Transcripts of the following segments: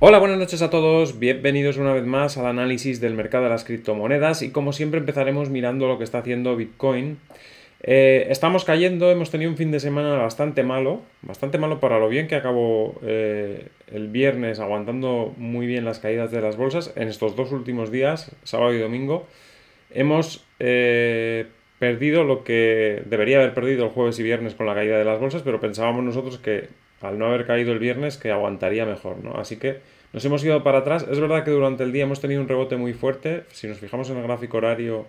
Hola, buenas noches a todos. Bienvenidos una vez más al análisis del mercado de las criptomonedas y como siempre empezaremos mirando lo que está haciendo Bitcoin. Eh, estamos cayendo, hemos tenido un fin de semana bastante malo, bastante malo para lo bien que acabó eh, el viernes aguantando muy bien las caídas de las bolsas. En estos dos últimos días, sábado y domingo, hemos eh, perdido lo que debería haber perdido el jueves y viernes con la caída de las bolsas, pero pensábamos nosotros que al no haber caído el viernes, que aguantaría mejor, ¿no? Así que nos hemos ido para atrás. Es verdad que durante el día hemos tenido un rebote muy fuerte. Si nos fijamos en el gráfico horario,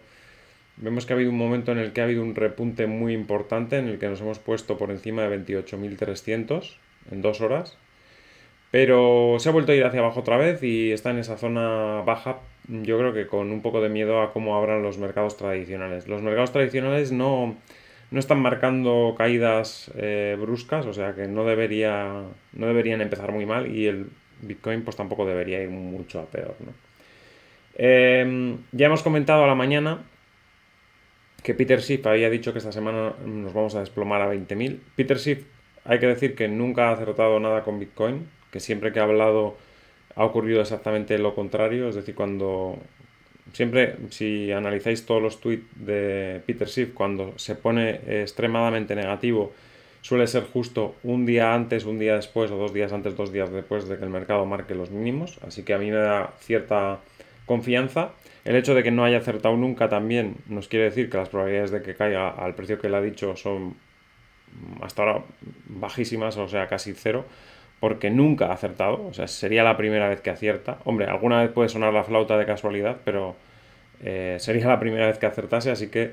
vemos que ha habido un momento en el que ha habido un repunte muy importante, en el que nos hemos puesto por encima de 28.300 en dos horas. Pero se ha vuelto a ir hacia abajo otra vez y está en esa zona baja, yo creo que con un poco de miedo a cómo abran los mercados tradicionales. Los mercados tradicionales no no están marcando caídas eh, bruscas, o sea que no, debería, no deberían empezar muy mal y el Bitcoin pues tampoco debería ir mucho a peor. Em, ya hemos comentado a la mañana que Peter Schiff había dicho que esta semana nos vamos a desplomar a 20.000. Peter Schiff hay que decir que nunca ha acertado nada con Bitcoin, que siempre que ha hablado ha ocurrido exactamente lo contrario, es decir, cuando siempre, si analizáis todos los tweets de Peter Schiff, cuando se pone extremadamente negativo, suele ser justo un día antes, un día después o dos días antes, dos días después de que el mercado marque los mínimos. Así que a mí me da cierta confianza. El hecho de que no haya acertado nunca también nos quiere decir que las probabilidades de que caiga al precio que le ha dicho son hasta ahora bajísimas, o sea, casi cero porque nunca ha acertado, o sea, sería la primera vez que acierta. Hombre, alguna vez puede sonar la flauta de casualidad, pero eh, sería la primera vez que acertase, así que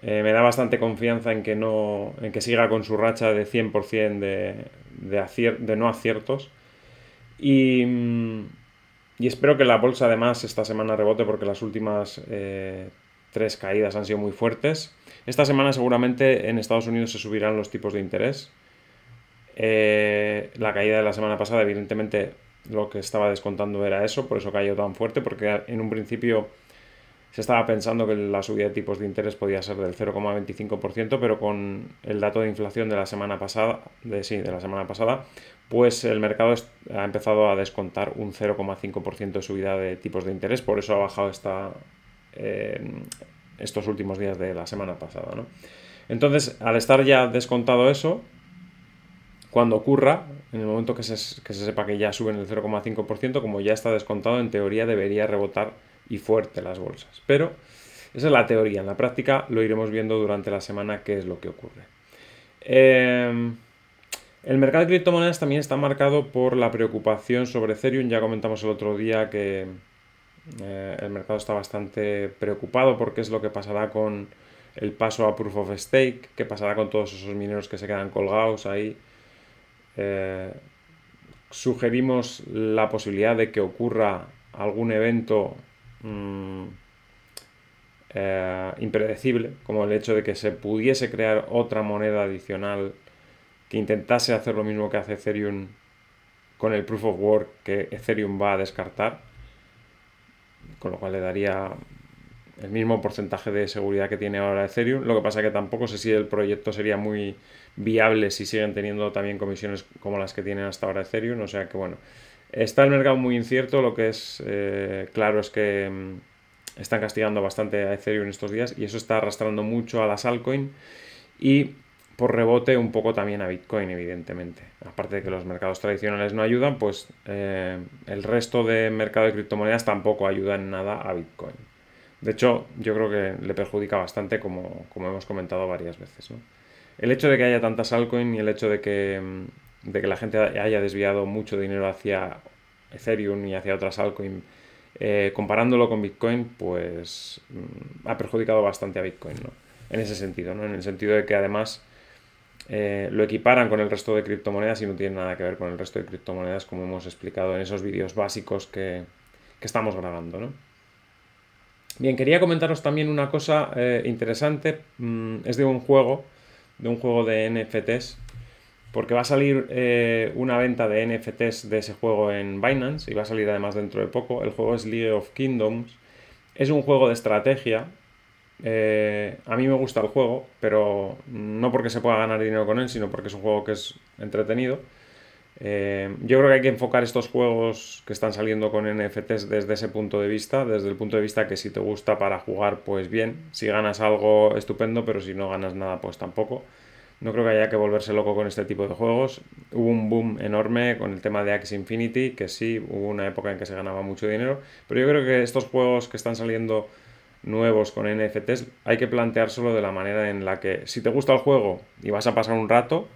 eh, me da bastante confianza en que, no, en que siga con su racha de 100% de, de, no aciertos. Mm, y, espero que la bolsa además esta semana rebote porque las últimas eh, tres caídas han sido muy fuertes. Esta semana seguramente en Estados Unidos se subirán los tipos de interés. Eh, la caída de la semana pasada, evidentemente, lo que estaba descontando era eso, por eso cayó tan fuerte, porque en un principio se estaba pensando que la subida de tipos de interés podía ser del 0,25%, pero con el dato de inflación de la semana pasada, de, sí, de la semana pasada, pues el mercado ha empezado a descontar un 0,5% de subida de tipos de interés, por eso ha bajado esta, eh, estos últimos días de la semana pasada. Entonces, al estar ya descontado eso, cuando ocurra, en el momento que se, sepa que ya suben el 0,5%, como ya está descontado, en teoría debería rebotar y fuerte las bolsas. Pero esa es la teoría, en la práctica lo iremos viendo durante la semana qué es lo que ocurre. Em, el mercado de criptomonedas también está marcado por la preocupación sobre Ethereum. Ya comentamos el otro día que eh, el mercado está bastante preocupado porque es lo que pasará con el paso a Proof of Stake, qué pasará con todos esos mineros que se quedan colgados ahí eh, sugerimos la posibilidad de que ocurra algún evento mm, eh, impredecible, como el hecho de que se pudiese crear otra moneda adicional que intentase hacer lo mismo que hace Ethereum con el proof of work que Ethereum va a descartar, con lo cual le daría el mismo porcentaje de seguridad que tiene ahora Ethereum. Lo que pasa que tampoco sé si el proyecto sería muy viable si siguen teniendo también comisiones como las que tienen hasta ahora Ethereum. O sea que bueno, está el mercado muy incierto. Lo que es eh, claro es que mm, están castigando bastante a Ethereum estos días y eso está arrastrando mucho a las altcoin y por rebote un poco también a Bitcoin, evidentemente. Aparte de que los mercados tradicionales no ayudan, pues eh, el resto de mercado de criptomonedas tampoco ayudan en nada a Bitcoin. De hecho, yo creo que le perjudica bastante, como, hemos comentado varias veces. ¿no? El hecho de que haya tantas altcoins y el hecho de que, mm, la gente haya desviado mucho dinero hacia Ethereum y hacia otras altcoins, eh, comparándolo con Bitcoin, pues mm, ha perjudicado bastante a Bitcoin, ¿no? En ese sentido, ¿no? En el sentido de que además eh, lo equiparan con el resto de criptomonedas y no tiene nada que ver con el resto de criptomonedas, como hemos explicado en esos vídeos básicos que, que estamos grabando, ¿no? Bien, quería comentaros también una cosa eh, interesante. Mm, es de un juego, de un juego de NFTs, porque va a salir eh, una venta de NFTs de ese juego en Binance y va a salir además dentro de poco. El juego es League of Kingdoms. Es un juego de estrategia. Eh, a mí me gusta el juego, pero no porque se pueda ganar dinero con él, sino porque es un juego que es entretenido. Eh, yo creo que hay que enfocar estos juegos que están saliendo con NFTs desde ese punto de vista, desde el punto de vista que si te gusta para jugar, pues bien, si ganas algo estupendo, pero si no ganas nada, pues tampoco. No creo que haya que volverse loco con este tipo de juegos. Hubo un boom enorme con el tema de Axe Infinity, que sí, hubo una época en que se ganaba mucho dinero, pero yo creo que estos juegos que están saliendo nuevos con NFTs hay que planteárselo de la manera en la que si te gusta el juego y vas a pasar un rato,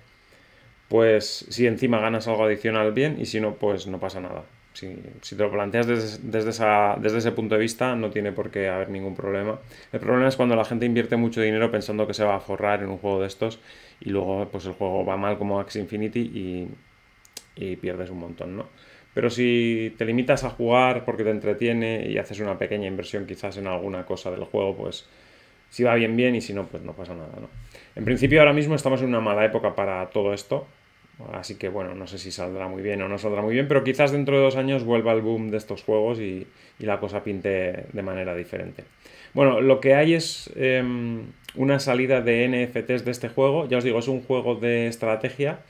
pues si encima ganas algo adicional, bien, y si no, pues no pasa nada. Si, te lo planteas desde, desde, ese punto de vista, no tiene por qué haber ningún problema. El problema es cuando la gente invierte mucho dinero pensando que se va a forrar en un juego de estos y luego pues el juego va mal como Axe Infinity y, pierdes un montón, Pero si te limitas a jugar porque te entretiene y haces una pequeña inversión quizás en alguna cosa del juego, pues si va bien, bien y si no, pues no pasa nada, En principio ahora mismo estamos en una mala época para todo esto, Así que bueno, no sé si saldrá muy bien o no saldrá muy bien, pero quizás dentro de dos años vuelva el boom de estos juegos y, la cosa pinte de manera diferente. Bueno, lo que hay es em, una salida de NFTs de este juego. Ya os digo, es un juego de estrategia,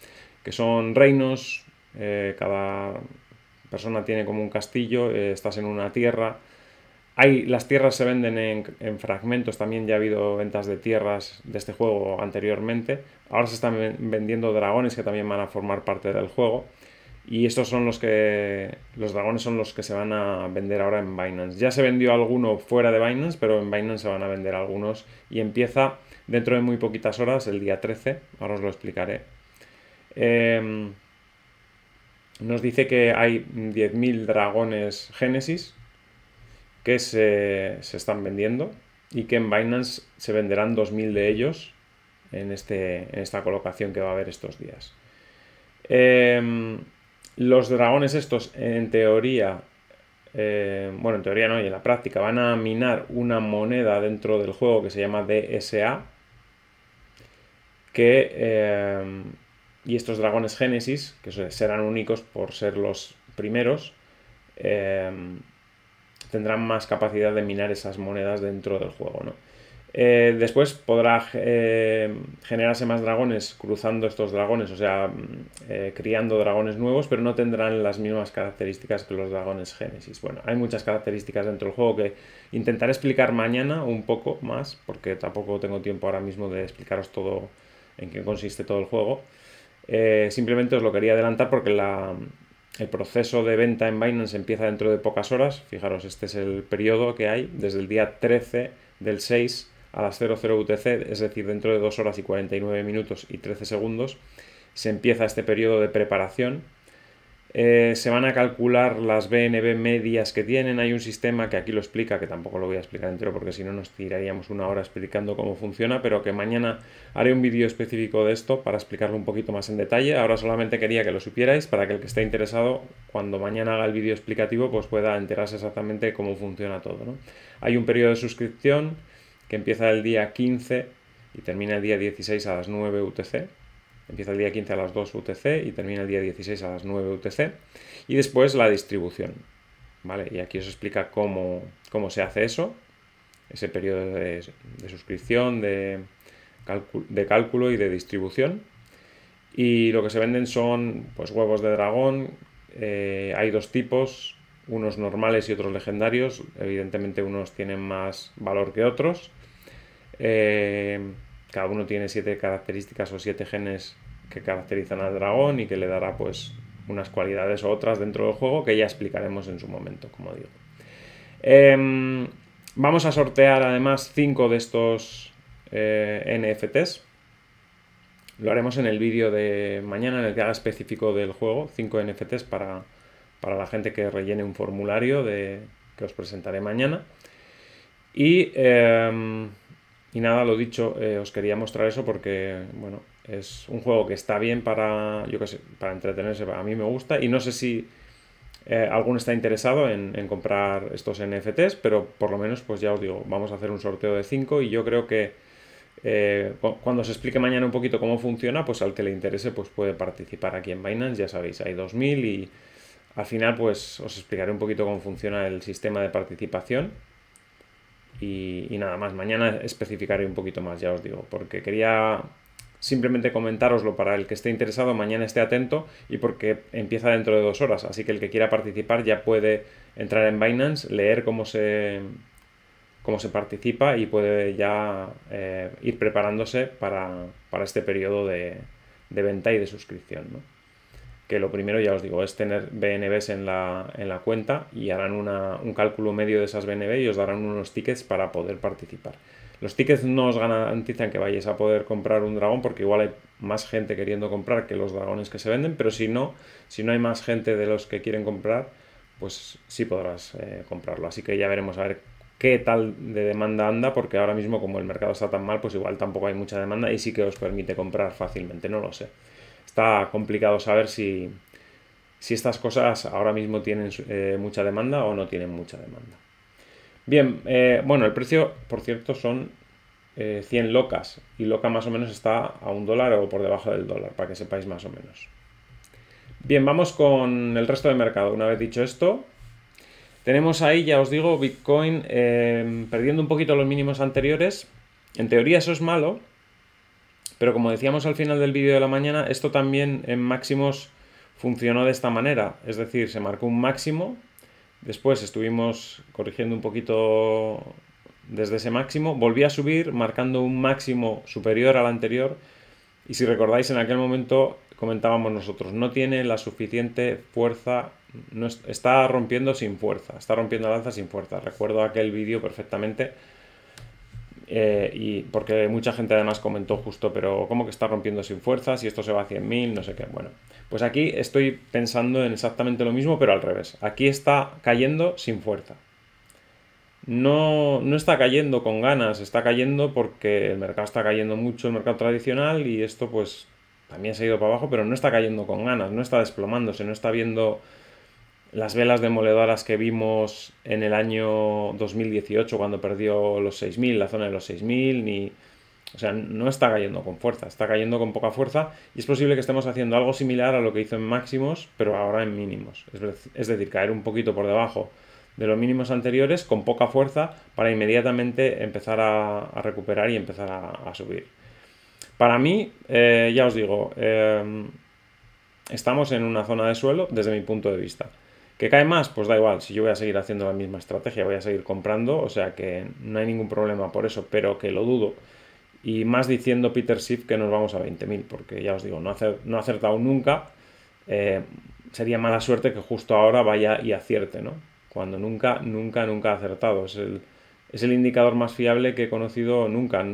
que son reinos, eh, cada persona tiene como un castillo, eh, estás en una tierra las tierras se venden en, fragmentos, también ya ha habido ventas de tierras de este juego anteriormente. Ahora se están vendiendo dragones que también van a formar parte del juego. Y estos son los que. Los dragones son los que se van a vender ahora en Binance. Ya se vendió alguno fuera de Binance, pero en Binance se van a vender algunos. Y empieza dentro de muy poquitas horas, el día 13. Ahora os lo explicaré. Em, nos dice que hay 10.000 dragones Génesis que se, están vendiendo y que en Binance se venderán 2.000 de ellos en, este, en, esta colocación que va a haber estos días. Em, los dragones estos, en teoría, em, bueno, en teoría no, y en la práctica, van a minar una moneda dentro del juego que se llama DSA, que... Em, y estos dragones Génesis, que serán únicos por ser los primeros, tendrán más capacidad de minar esas monedas dentro del juego, ¿no? Eh, después podrá eh, generarse más dragones cruzando estos dragones, o sea, mm, eh, criando dragones nuevos, pero no tendrán las mismas características que los dragones Génesis. Bueno, hay muchas características dentro del juego que intentaré explicar mañana un poco más, porque tampoco tengo tiempo ahora mismo de explicaros todo en qué consiste todo el juego. simplemente os lo quería adelantar porque la, el proceso de venta en Binance empieza dentro de pocas horas. Fijaros, este es el periodo que hay desde el día 13 del 6 a las 00 UTC, es decir, dentro de 2 horas y 49 minutos y 13 segundos, se empieza este periodo de preparación eh, se van a calcular las BNB medias que tienen. Hay un sistema que aquí lo explica, que tampoco lo voy a explicar entero porque si no nos tiraríamos una hora explicando cómo funciona, pero que mañana haré un vídeo específico de esto para explicarlo un poquito más en detalle. Ahora solamente quería que lo supierais para que el que esté interesado, cuando mañana haga el vídeo explicativo, pues pueda enterarse exactamente cómo funciona todo. Hay un periodo de suscripción que empieza el día 15 y termina el día 16 a las 9 UTC Empieza el día 15 a las 2 UTC y termina el día 16 a las 9 UTC. Y después la distribución. ¿vale? Y aquí os explica cómo, cómo se hace eso, ese periodo de, suscripción, de, de cálculo y de distribución. Y lo que se venden son pues, huevos de dragón. Eh, hay dos tipos, unos normales y otros legendarios. Evidentemente unos tienen más valor que otros. Eh, cada uno tiene siete características o siete genes que caracterizan al dragón y que le dará pues unas cualidades o otras dentro del juego que ya explicaremos en su momento, como digo. Em, vamos a sortear además cinco de estos eh, NFTs. Lo haremos en el vídeo de mañana en el que haga específico del juego, Cinco NFTs para, para la gente que rellene un formulario de, que os presentaré mañana. Y em, y nada, lo dicho, eh, os quería mostrar eso porque, bueno, es un juego que está bien para, yo para entretenerse, a mí me gusta y no sé si eh, alguno está interesado en, comprar estos NFTs, pero por lo menos, pues ya os digo, vamos a hacer un sorteo de 5 y yo creo que eh, cuando se explique mañana un poquito cómo funciona, pues al que le interese, pues puede participar aquí en Binance, ya sabéis, hay 2.000 y al final, pues os explicaré un poquito cómo funciona el sistema de participación y, nada más, mañana especificaré un poquito más, ya os digo, porque quería simplemente comentároslo para el que esté interesado, mañana esté atento y porque empieza dentro de dos horas, así que el que quiera participar ya puede entrar en Binance, leer cómo se, cómo se participa y puede ya eh, ir preparándose para, este periodo de, venta y de suscripción. ¿no? que lo primero, ya os digo, es tener BNBs en la, en la cuenta y harán un cálculo medio de esas BNB y os darán unos tickets para poder participar. Los tickets no os garantizan que vayáis a poder comprar un dragón porque igual hay más gente queriendo comprar que los dragones que se venden, pero si no, si no hay más gente de los que quieren comprar, pues sí podrás eh, comprarlo. Así que ya veremos a ver qué tal de demanda anda, porque ahora mismo como el mercado está tan mal, pues igual tampoco hay mucha demanda y sí que os permite comprar fácilmente, no lo sé está complicado saber si, estas cosas ahora mismo tienen eh, mucha demanda o no tienen mucha demanda. Bien, eh, bueno, el precio, por cierto, son 100 eh, locas y loca más o menos está a un dólar o por debajo del dólar, para que sepáis más o menos. Bien, vamos con el resto de mercado. Una vez dicho esto, tenemos ahí, ya os digo, Bitcoin perdiendo un poquito los mínimos anteriores. En teoría eso es malo, pero como decíamos al final del vídeo de la mañana, esto también en máximos funcionó de esta manera. Es decir, se marcó un máximo, después estuvimos corrigiendo un poquito desde ese máximo, volví a subir marcando un máximo superior al anterior y si recordáis en aquel momento comentábamos nosotros, no tiene la suficiente fuerza, no, está rompiendo sin fuerza, está rompiendo la alza sin fuerza. Recuerdo aquel vídeo perfectamente eh, y porque mucha gente además comentó justo, pero ¿cómo que está rompiendo sin fuerzas? Y esto se va a 100.000, no sé qué. Bueno, pues aquí estoy pensando en exactamente lo mismo, pero al revés. Aquí está cayendo sin fuerza. No, no está cayendo con ganas, está cayendo porque el mercado está cayendo mucho, el mercado tradicional, y esto pues también se ha ido para abajo, pero no está cayendo con ganas, no está desplomándose, no está viendo las velas demoledoras que vimos en el año 2018 cuando perdió los 6.000, la zona de los 6.000, ni... O sea, no está cayendo con fuerza, está cayendo con poca fuerza y es posible que estemos haciendo algo similar a lo que hizo en máximos, pero ahora en mínimos. Es, decir, caer un poquito por debajo de los mínimos anteriores con poca fuerza para inmediatamente empezar a, recuperar y empezar a, subir. Para mí, eh, ya os digo, eh, estamos en una zona de suelo desde mi punto de vista. ¿Que cae más? Pues da igual, si yo voy a seguir haciendo la misma estrategia, voy a seguir comprando, o sea que no hay ningún problema por eso, pero que lo dudo. Y más diciendo Peter Schiff que nos vamos a 20.000, porque ya os digo, no, no ha acertado nunca. Eh, sería mala suerte que justo ahora vaya y acierte, ¿no? Cuando nunca, nunca, nunca ha acertado. Es el, el indicador más fiable que he conocido nunca.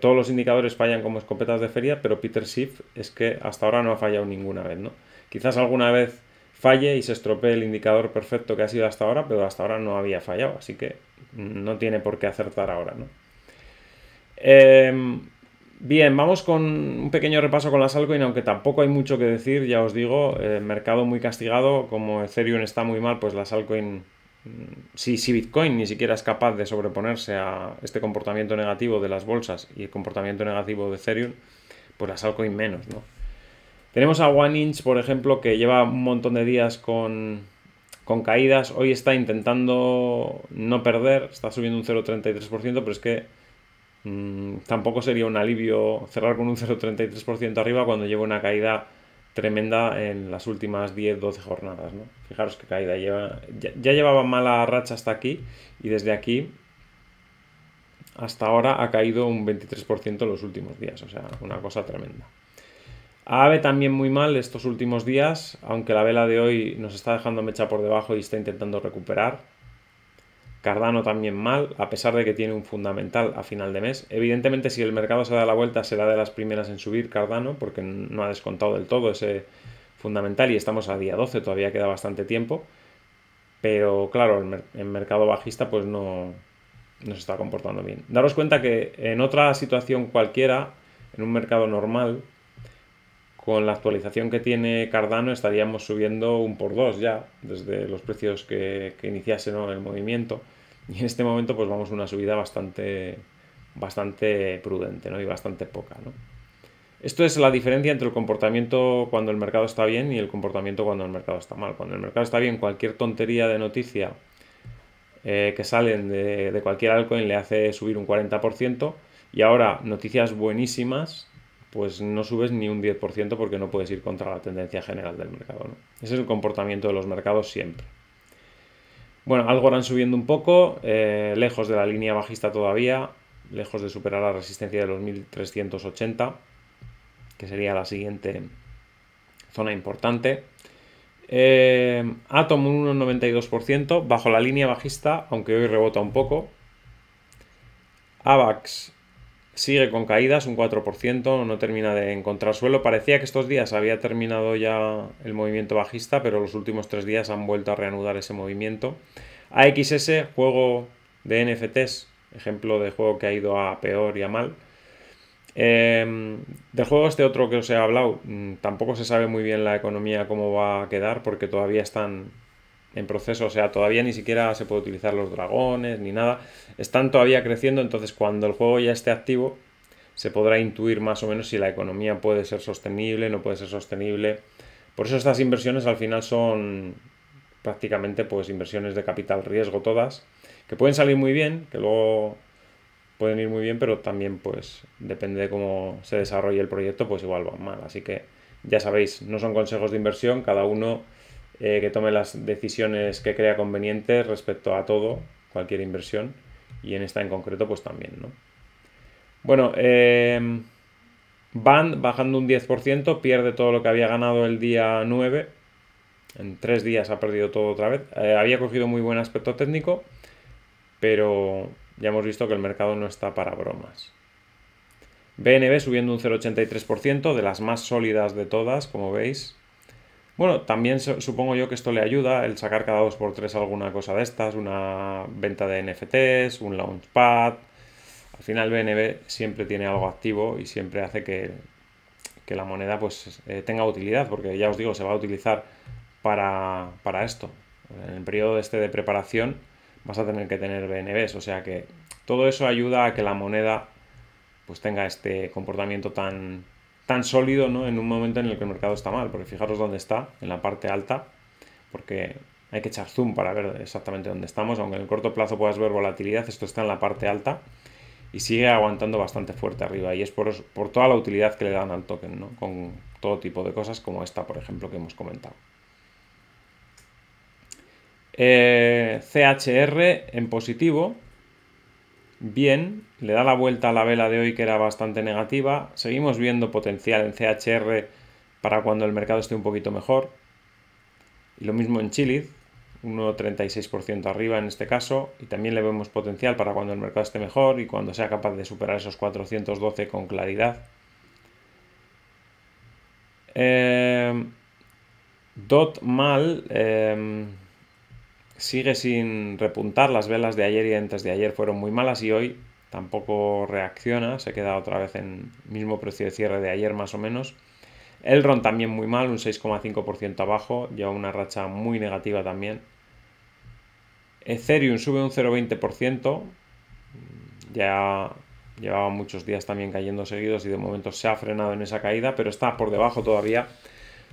todos los indicadores fallan como escopetas de feria, pero Peter Schiff es que hasta ahora no ha fallado ninguna vez, ¿no? Quizás alguna vez falle y se estropee el indicador perfecto que ha sido hasta ahora, pero hasta ahora no había fallado, así que no tiene por qué acertar ahora, ¿no? Em, bien, vamos con un pequeño repaso con la altcoins, aunque tampoco hay mucho que decir, ya os digo, el eh, mercado muy castigado, como Ethereum está muy mal, pues la altcoins, mm, si, Bitcoin ni siquiera es capaz de sobreponerse a este comportamiento negativo de las bolsas y el comportamiento negativo de Ethereum, pues las altcoins menos, ¿no? Tenemos a One Inch, por ejemplo, que lleva un montón de días con, caídas. Hoy está intentando no perder, está subiendo un 0,33%, pero es que mm, tampoco sería un alivio cerrar con un 0,33% arriba cuando lleva una caída tremenda en las últimas 10-12 jornadas. Fijaros qué caída lleva. Ya, ya, llevaba mala racha hasta aquí y desde aquí hasta ahora ha caído un 23% en los últimos días. O sea, una cosa tremenda. AVE también muy mal estos últimos días, aunque la vela de hoy nos está dejando mecha por debajo y está intentando recuperar. Cardano también mal, a pesar de que tiene un fundamental a final de mes. Evidentemente, si el mercado se da la vuelta, será de las primeras en subir Cardano, porque no ha descontado del todo ese fundamental y estamos a día 12, todavía queda bastante tiempo. Pero claro, el, mercado bajista pues no, no, se está comportando bien. Daros cuenta que en otra situación cualquiera, en un mercado normal, con la actualización que tiene Cardano estaríamos subiendo un por dos ya, desde los precios que, que iniciase el movimiento. Y en este momento pues vamos una subida bastante, bastante prudente ¿no? y bastante poca. Esto es la diferencia entre el comportamiento cuando el mercado está bien y el comportamiento cuando el mercado está mal. Cuando el mercado está bien, cualquier tontería de noticia eh, que salen de, de cualquier altcoin le hace subir un 40%. Y ahora, noticias buenísimas pues no subes ni un 10% porque no puedes ir contra la tendencia general del mercado. ¿no? Ese es el comportamiento de los mercados siempre. Bueno, Algorand subiendo un poco, eh, lejos de la línea bajista todavía, lejos de superar la resistencia de los 1380, que sería la siguiente zona importante. Eh, Atom un 1,92%, bajo la línea bajista, aunque hoy rebota un poco. AVAX sigue con caídas, un 4%, no termina de encontrar suelo. Parecía que estos días había terminado ya el movimiento bajista, pero los últimos tres días han vuelto a reanudar ese movimiento. AXS, juego de NFTs, ejemplo de juego que ha ido a peor y a mal. Em, del juego este otro que os he hablado, mm, tampoco se sabe muy bien la economía cómo va a quedar porque todavía están en proceso, o sea, todavía ni siquiera se puede utilizar los dragones ni nada. Están todavía creciendo, entonces cuando el juego ya esté activo, se podrá intuir más o menos si la economía puede ser sostenible, no puede ser sostenible. Por eso estas inversiones al final son prácticamente pues inversiones de capital riesgo todas, que pueden salir muy bien, que luego pueden ir muy bien, pero también pues depende de cómo se desarrolle el proyecto, pues igual van mal. Así que ya sabéis, no son consejos de inversión, cada uno eh, que tome las decisiones que crea convenientes respecto a todo, cualquier inversión, y en esta en concreto pues también, ¿no? Bueno, em, Band bajando un 10%, pierde todo lo que había ganado el día 9, en tres días ha perdido todo otra vez, eh, había cogido muy buen aspecto técnico, pero ya hemos visto que el mercado no está para bromas. BNB subiendo un 0,83%, de las más sólidas de todas, como veis, bueno, también supongo yo que esto le ayuda el sacar cada dos por tres alguna cosa de estas, una venta de NFTs, un launchpad. Al final BNB siempre tiene algo activo y siempre hace que, la moneda pues eh, tenga utilidad, porque ya os digo, se va a utilizar para, esto. En el periodo este de preparación vas a tener que tener BNBs, o sea que todo eso ayuda a que la moneda pues tenga este comportamiento tan tan sólido en un momento en el que el mercado está mal, porque fijaros dónde está, en la parte alta, porque hay que echar zoom para ver exactamente dónde estamos, aunque en el corto plazo puedas ver volatilidad, esto está en la parte alta y sigue aguantando bastante fuerte arriba y es por, toda la utilidad que le dan al token, con todo tipo de cosas como esta, por ejemplo, que hemos comentado. Eh, CHR en positivo, bien, le da la vuelta a la vela de hoy que era bastante negativa, seguimos viendo potencial en CHR para cuando el mercado esté un poquito mejor, y lo mismo en Chiliz, 1,36% arriba en este caso, y también le vemos potencial para cuando el mercado esté mejor y cuando sea capaz de superar esos 412 con claridad. Eh, dot Mal... Eh, sigue sin repuntar. Las velas de ayer y antes de ayer fueron muy malas y hoy tampoco reacciona. Se queda otra vez en mismo precio de cierre de ayer más o menos. ron también muy mal, un 6,5% abajo, lleva una racha muy negativa también. Ethereum sube un 0,20%, ya llevaba muchos días también cayendo seguidos y de momento se ha frenado en esa caída, pero está por debajo todavía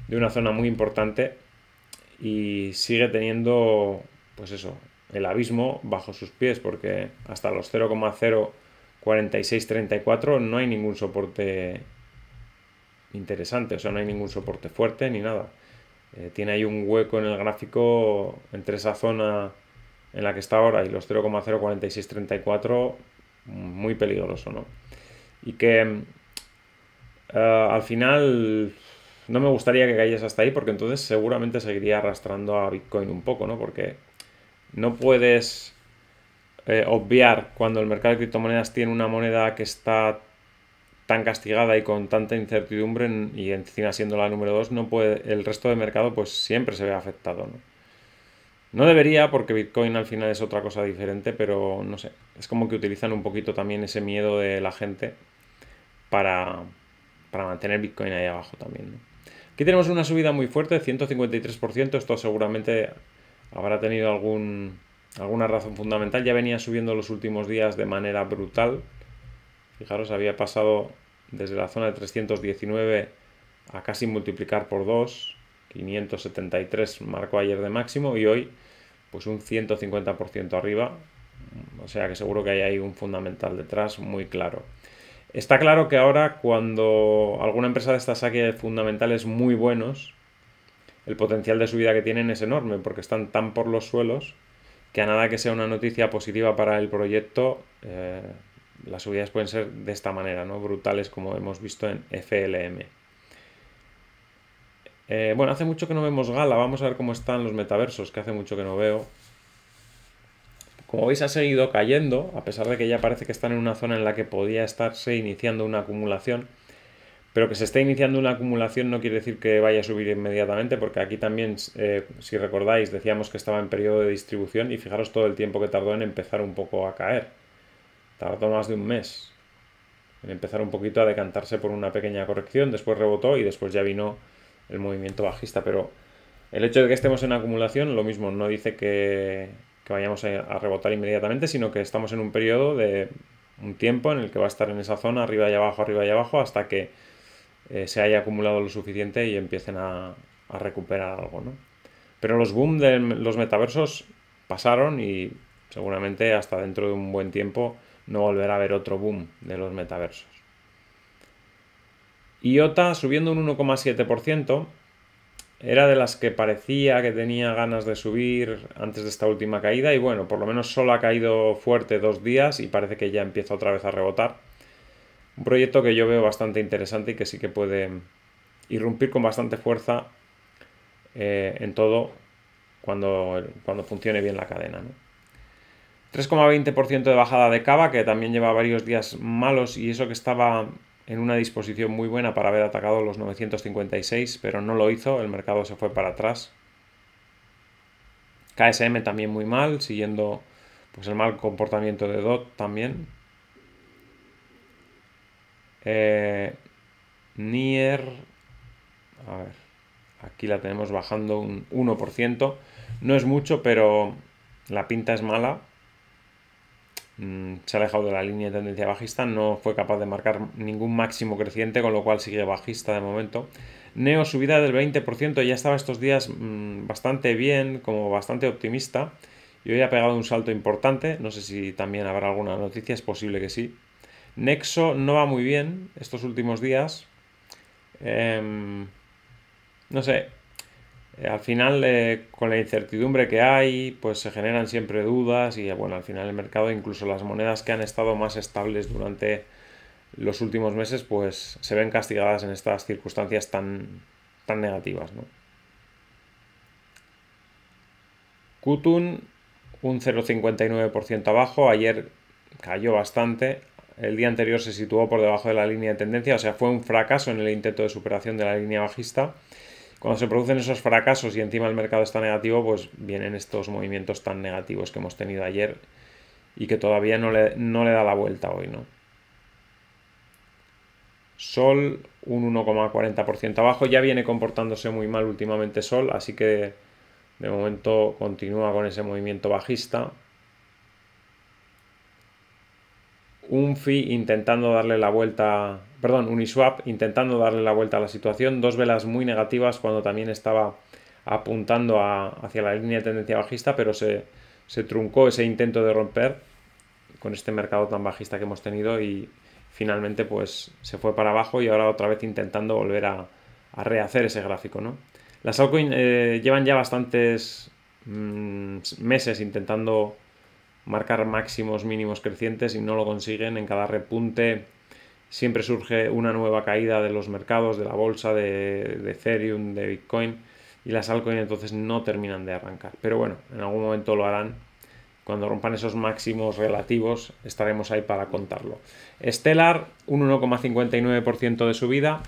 de una zona muy importante y sigue teniendo pues eso, el abismo bajo sus pies, porque hasta los 0,04634 no hay ningún soporte interesante, o sea, no hay ningún soporte fuerte ni nada. Eh, tiene ahí un hueco en el gráfico entre esa zona en la que está ahora y los 0,04634, muy peligroso, ¿no? Y que eh, al final no me gustaría que cayese hasta ahí porque entonces seguramente seguiría arrastrando a Bitcoin un poco, ¿no? Porque no puedes eh, obviar cuando el mercado de criptomonedas tiene una moneda que está tan castigada y con tanta incertidumbre y encima siendo la número 2, no puede, el resto del mercado pues siempre se ve afectado. ¿no? debería porque Bitcoin al final es otra cosa diferente, pero no sé, es como que utilizan un poquito también ese miedo de la gente para, para mantener Bitcoin ahí abajo también. Aquí tenemos una subida muy fuerte, 153%, esto seguramente habrá tenido algún, alguna razón fundamental. Ya venía subiendo los últimos días de manera brutal. Fijaros, había pasado desde la zona de 319 a casi multiplicar por 2. 573 marcó ayer de máximo y hoy pues un 150% arriba. O sea que seguro que hay ahí un fundamental detrás muy claro. Está claro que ahora cuando alguna empresa de estas saque fundamentales muy buenos, el potencial de subida que tienen es enorme porque están tan por los suelos que a nada que sea una noticia positiva para el proyecto, eh, las subidas pueden ser de esta manera, ¿no? brutales como hemos visto en FLM. Eh, bueno, hace mucho que no vemos Gala, vamos a ver cómo están los metaversos, que hace mucho que no veo. Como veis ha seguido cayendo, a pesar de que ya parece que están en una zona en la que podía estarse iniciando una acumulación. Pero que se esté iniciando una acumulación no quiere decir que vaya a subir inmediatamente, porque aquí también, eh, si recordáis, decíamos que estaba en periodo de distribución y fijaros todo el tiempo que tardó en empezar un poco a caer. Tardó más de un mes en empezar un poquito a decantarse por una pequeña corrección, después rebotó y después ya vino el movimiento bajista. Pero el hecho de que estemos en acumulación, lo mismo, no dice que, vayamos a rebotar inmediatamente, sino que estamos en un periodo de un tiempo en el que va a estar en esa zona, arriba y abajo, arriba y abajo, hasta que eh, se haya acumulado lo suficiente y empiecen a, recuperar algo, Pero los boom de los metaversos pasaron y seguramente hasta dentro de un buen tiempo no volverá a haber otro boom de los metaversos. IOTA subiendo un 1,7%, era de las que parecía que tenía ganas de subir antes de esta última caída y bueno, por lo menos solo ha caído fuerte dos días y parece que ya empieza otra vez a rebotar un proyecto que yo veo bastante interesante y que sí que puede irrumpir con bastante fuerza eh, en todo cuando, cuando funcione bien la cadena. 3,20% de bajada de Cava, que también lleva varios días malos y eso que estaba en una disposición muy buena para haber atacado los 956, pero no lo hizo, el mercado se fue para atrás. KSM también muy mal, siguiendo pues, el mal comportamiento de DOT también. Eh, Nier, a ver, aquí la tenemos bajando un 1%. No es mucho, pero la pinta es mala. Mm, se ha alejado de la línea de tendencia bajista, no fue capaz de marcar ningún máximo creciente, con lo cual sigue bajista de momento. Neo subida del 20%, ya estaba estos días mm, bastante bien, como bastante optimista. Y hoy ha pegado un salto importante, no sé si también habrá alguna noticia, es posible que sí, Nexo no va muy bien estos últimos días. Em, no sé, eh, al final eh, con la incertidumbre que hay, pues se generan siempre dudas y bueno, al final el mercado, incluso las monedas que han estado más estables durante los últimos meses, pues se ven castigadas en estas circunstancias tan, tan negativas. ¿no? Kutun, un 0,59% abajo, ayer cayó bastante, el día anterior se situó por debajo de la línea de tendencia, o sea, fue un fracaso en el intento de superación de la línea bajista. Cuando se producen esos fracasos y encima el mercado está negativo, pues vienen estos movimientos tan negativos que hemos tenido ayer y que todavía no le, no le da la vuelta hoy, ¿no? Sol, un 1,40% abajo. Ya viene comportándose muy mal últimamente Sol, así que de momento continúa con ese movimiento bajista. Unfi intentando darle la vuelta, perdón, Uniswap intentando darle la vuelta a la situación, dos velas muy negativas cuando también estaba apuntando hacia la línea de tendencia bajista, pero se, truncó ese intento de romper con este mercado tan bajista que hemos tenido y finalmente pues se fue para abajo y ahora otra vez intentando volver a, rehacer ese gráfico, ¿no? Las altcoins eh, llevan ya bastantes mm, meses intentando marcar máximos mínimos crecientes y no lo consiguen. En cada repunte siempre surge una nueva caída de los mercados, de la bolsa, de, Ethereum, de Bitcoin y las altcoins entonces no terminan de arrancar. Pero bueno, en algún momento lo harán. Cuando rompan esos máximos relativos estaremos ahí para contarlo. Stellar, un 1,59% de subida,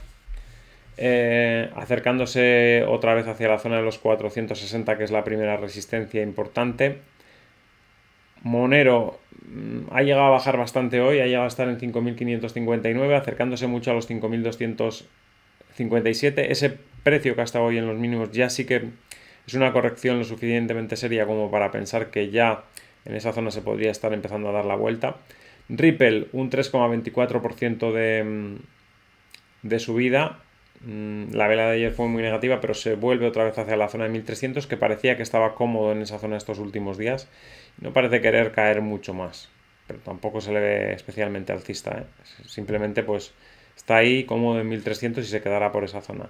eh, acercándose otra vez hacia la zona de los 460, que es la primera resistencia importante. Monero mm, ha llegado a bajar bastante hoy, ha llegado a estar en 5.559, acercándose mucho a los 5.257. Ese precio que ha estado hoy en los mínimos ya sí que es una corrección lo suficientemente seria como para pensar que ya en esa zona se podría estar empezando a dar la vuelta. Ripple, un 3,24% de, mm, de subida, Mm, la vela de ayer fue muy negativa, pero se vuelve otra vez hacia la zona de 1300, que parecía que estaba cómodo en esa zona estos últimos días. No parece querer caer mucho más, pero tampoco se le ve especialmente alcista. ¿eh? Simplemente pues está ahí cómodo en 1300 y se quedará por esa zona.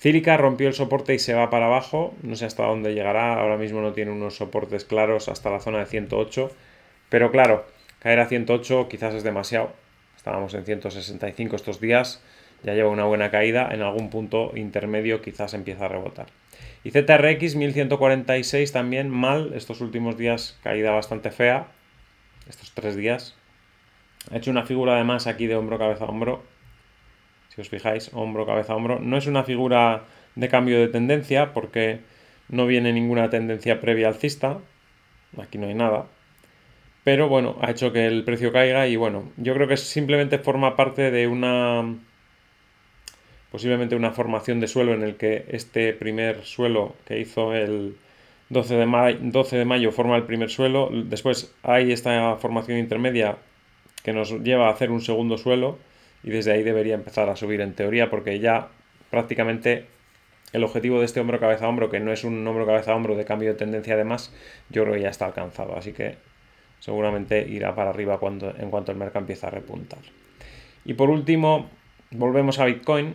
Cílica rompió el soporte y se va para abajo. No sé hasta dónde llegará. Ahora mismo no tiene unos soportes claros hasta la zona de 108. Pero claro, caer a 108 quizás es demasiado. Estábamos en 165 estos días ya lleva una buena caída, en algún punto intermedio quizás empieza a rebotar. Y ZRX 1146 también mal, estos últimos días caída bastante fea, estos tres días. Ha hecho una figura además aquí de hombro, cabeza, hombro. Si os fijáis, hombro, cabeza, hombro. No es una figura de cambio de tendencia porque no viene ninguna tendencia previa alcista. Aquí no hay nada. Pero bueno, ha hecho que el precio caiga y bueno, yo creo que simplemente forma parte de una posiblemente una formación de suelo en el que este primer suelo que hizo el 12 de, mayo, 12 de mayo forma el primer suelo, después hay esta formación intermedia que nos lleva a hacer un segundo suelo y desde ahí debería empezar a subir en teoría porque ya prácticamente el objetivo de este hombro cabeza a hombro, que no es un hombro cabeza a hombro de cambio de tendencia además, yo creo que ya está alcanzado, así que seguramente irá para arriba cuando, en cuanto el mercado empiece a repuntar. Y por último, volvemos a Bitcoin,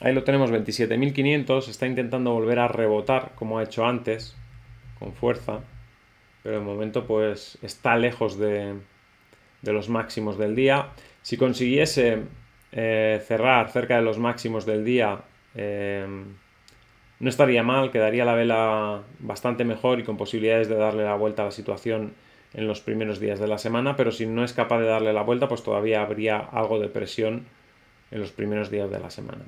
Ahí lo tenemos 27.500, está intentando volver a rebotar como ha hecho antes, con fuerza, pero de momento pues está lejos de, los máximos del día. Si consiguiese eh, cerrar cerca de los máximos del día, eh, no estaría mal, quedaría la vela bastante mejor y con posibilidades de darle la vuelta a la situación en los primeros días de la semana, pero si no es capaz de darle la vuelta, pues todavía habría algo de presión en los primeros días de la semana.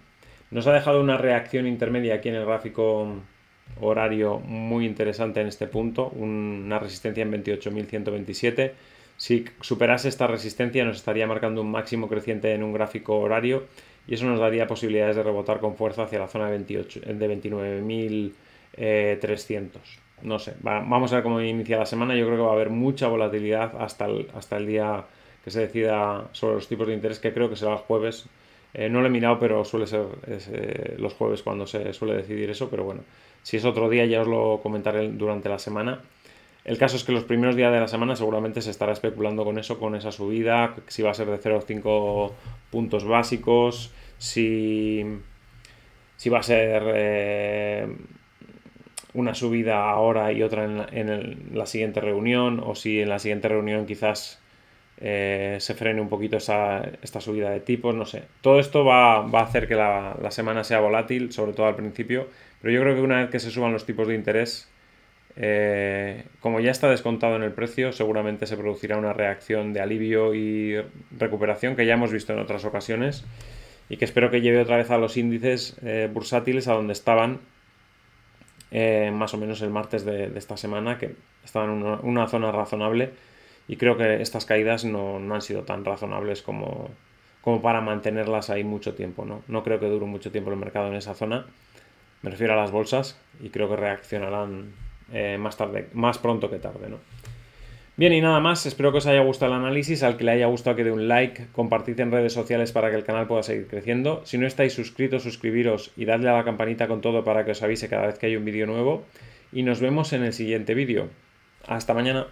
Nos ha dejado una reacción intermedia aquí en el gráfico horario muy interesante en este punto, una resistencia en 28.127. Si superase esta resistencia nos estaría marcando un máximo creciente en un gráfico horario y eso nos daría posibilidades de rebotar con fuerza hacia la zona eh, de, 29.300. Eh, no sé, vamos a ver cómo inicia la semana. Yo creo que va a haber mucha volatilidad hasta el, hasta el día que se decida sobre los tipos de interés, que creo que será el jueves eh, no lo he mirado, pero suele ser eh, los jueves cuando se suele decidir eso, pero bueno, si es otro día ya os lo comentaré durante la semana. El caso es que los primeros días de la semana seguramente se estará especulando con eso, con esa subida, si va a ser de 5 puntos básicos, si, si va a ser eh, una subida ahora y otra en, la siguiente reunión, o si en la siguiente reunión quizás eh, se frene un poquito esta subida de tipos, no sé. Todo esto va, a hacer que la, semana sea volátil, sobre todo al principio, pero yo creo que una vez que se suban los tipos de interés, eh, como ya está descontado en el precio, seguramente se producirá una reacción de alivio y recuperación que ya hemos visto en otras ocasiones y que espero que lleve otra vez a los índices eh, bursátiles a donde estaban más o menos el martes de, esta semana, que estaban en una zona razonable y creo que estas caídas no, han sido tan razonables como, como para mantenerlas ahí mucho tiempo. ¿no? no creo que dure mucho tiempo el mercado en esa zona. Me refiero a las bolsas y creo que reaccionarán eh, más, tarde, más pronto que tarde. ¿no? Bien, y nada más, espero que os haya gustado el análisis, al que le haya gustado que dé un like, compartid en redes sociales para que el canal pueda seguir creciendo, si no estáis suscritos, suscribiros y dadle a la campanita con todo para que os avise cada vez que hay un vídeo nuevo, y nos vemos en el siguiente vídeo. Hasta mañana.